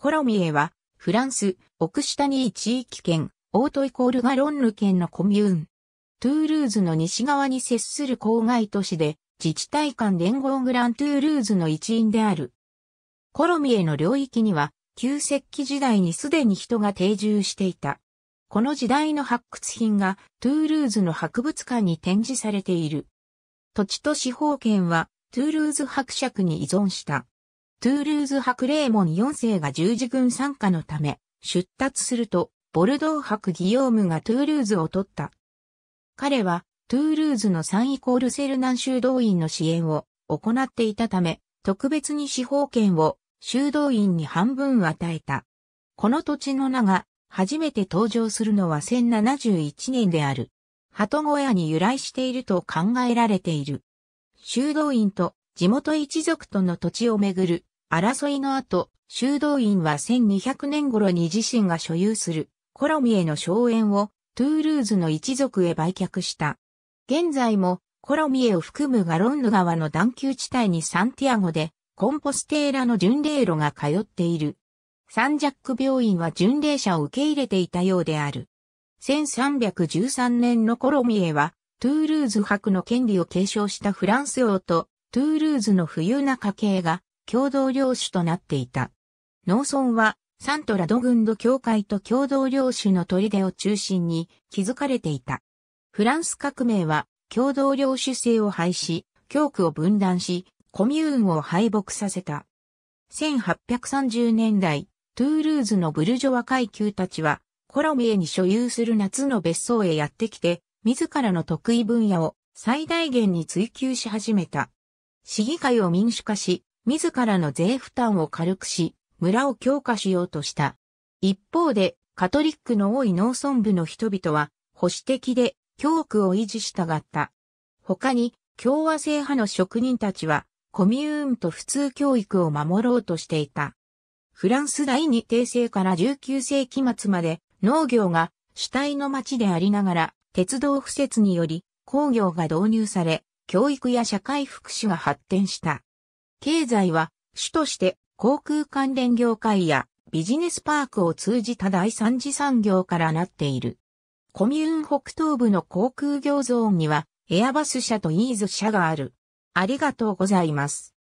コロミエは、フランス、オクシタニー地域圏、オートイコールガロンヌ県のコミューン。トゥールーズの西側に接する郊外都市で、自治体間連合グラントゥールーズの一員である。コロミエの領域には、旧石器時代にすでに人が定住していた。この時代の発掘品がトゥールーズの博物館に展示されている。土地と司法権はトゥールーズ伯爵に依存した。トゥールーズ博レーモン4世が十字軍参加のため、出立すると、ボルドー博ギヨームがトゥールーズを取った。彼は、トゥールーズの3イコールセルナン修道院の支援を行っていたため、特別に司法権を修道院に半分与えた。この土地の名が初めて登場するのは1071年である。鳩小屋に由来していると考えられている。修道院と地元一族との土地をめぐる争いの後、修道院は1200年頃に自身が所有するコロミエの荘園をトゥールーズの一族へ売却した。現在もコロミエを含むガロンヌ川の段丘地帯にサンティアゴでコンポステーラの巡礼路が通っている。サンジャック病院は巡礼者を受け入れていたようである。1313年のコロミエはトゥールーズ博の権利を継承したフランス王とトゥールーズの富裕な家系が共同領主となっていた。農村はサントラド軍の教会と共同領主の砦を中心に築かれていた。フランス革命は共同領主制を廃止、教区を分断し、コミューンを敗北させた。1830年代、トゥールーズのブルジョワ階級たちは、コロミエに所有する夏の別荘へやってきて、自らの得意分野を最大限に追求し始めた。市議会を民主化し、自らの税負担を軽くし、村を強化しようとした。一方で、カトリックの多い農村部の人々は、保守的で、教区を維持したがった。他に、共和制派の職人たちは、コミューンと普通教育を守ろうとしていた。フランス第二帝政から19世紀末まで、農業が主体の町でありながら、鉄道敷設により、工業が導入され、教育や社会福祉が発展した。経済は主として航空関連業界やビジネスパークを通じた第三次産業からなっている。コミューン北東部の航空業ゾーンにはエアバス社とイーズ社がある。ありがとうございます。